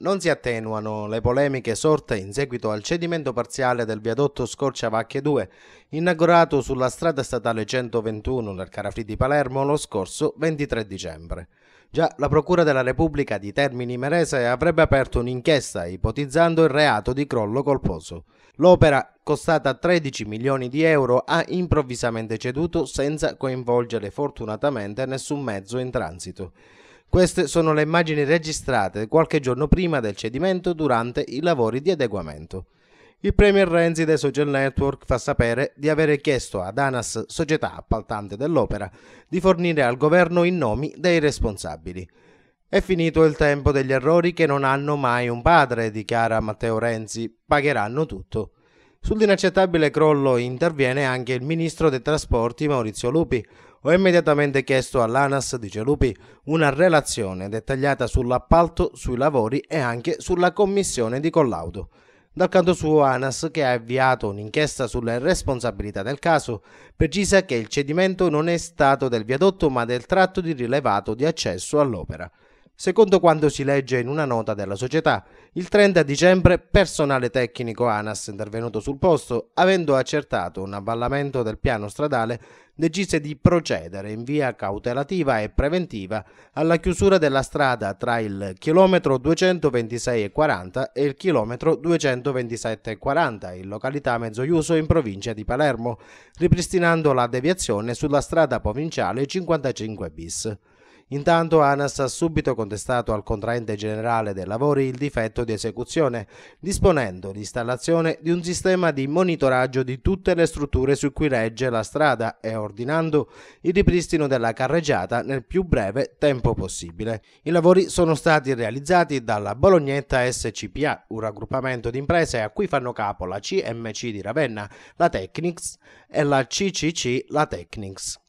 Non si attenuano le polemiche sorte in seguito al cedimento parziale del viadotto Scorciavacche 2, inaugurato sulla strada statale 121 nel Carafri di Palermo lo scorso 23 dicembre. Già la Procura della Repubblica di Termini Merese avrebbe aperto un'inchiesta ipotizzando il reato di crollo colposo. L'opera, costata 13 milioni di euro, ha improvvisamente ceduto senza coinvolgere fortunatamente nessun mezzo in transito. Queste sono le immagini registrate qualche giorno prima del cedimento durante i lavori di adeguamento. Il Premier Renzi dei Social Network fa sapere di avere chiesto ad ANAS, società appaltante dell'opera, di fornire al governo i nomi dei responsabili. È finito il tempo degli errori che non hanno mai un padre, dichiara Matteo Renzi, pagheranno tutto. Sull'inaccettabile crollo interviene anche il ministro dei trasporti Maurizio Lupi, ho immediatamente chiesto all'ANAS di Celupi una relazione dettagliata sull'appalto, sui lavori e anche sulla commissione di collaudo. Dal canto suo ANAS, che ha avviato un'inchiesta sulle responsabilità del caso, precisa che il cedimento non è stato del viadotto ma del tratto di rilevato di accesso all'opera. Secondo quanto si legge in una nota della società, il 30 dicembre personale tecnico ANAS intervenuto sul posto, avendo accertato un avvallamento del piano stradale, decise di procedere in via cautelativa e preventiva alla chiusura della strada tra il chilometro 226,40 e il chilometro 227,40 in località Mezzoiuso in provincia di Palermo, ripristinando la deviazione sulla strada provinciale 55 bis. Intanto ANAS ha subito contestato al contraente generale dei lavori il difetto di esecuzione, disponendo l'installazione di un sistema di monitoraggio di tutte le strutture su cui regge la strada e ordinando il ripristino della carreggiata nel più breve tempo possibile. I lavori sono stati realizzati dalla Bolognetta SCPA, un raggruppamento di imprese a cui fanno capo la CMC di Ravenna, la Technics e la CCC La Technics.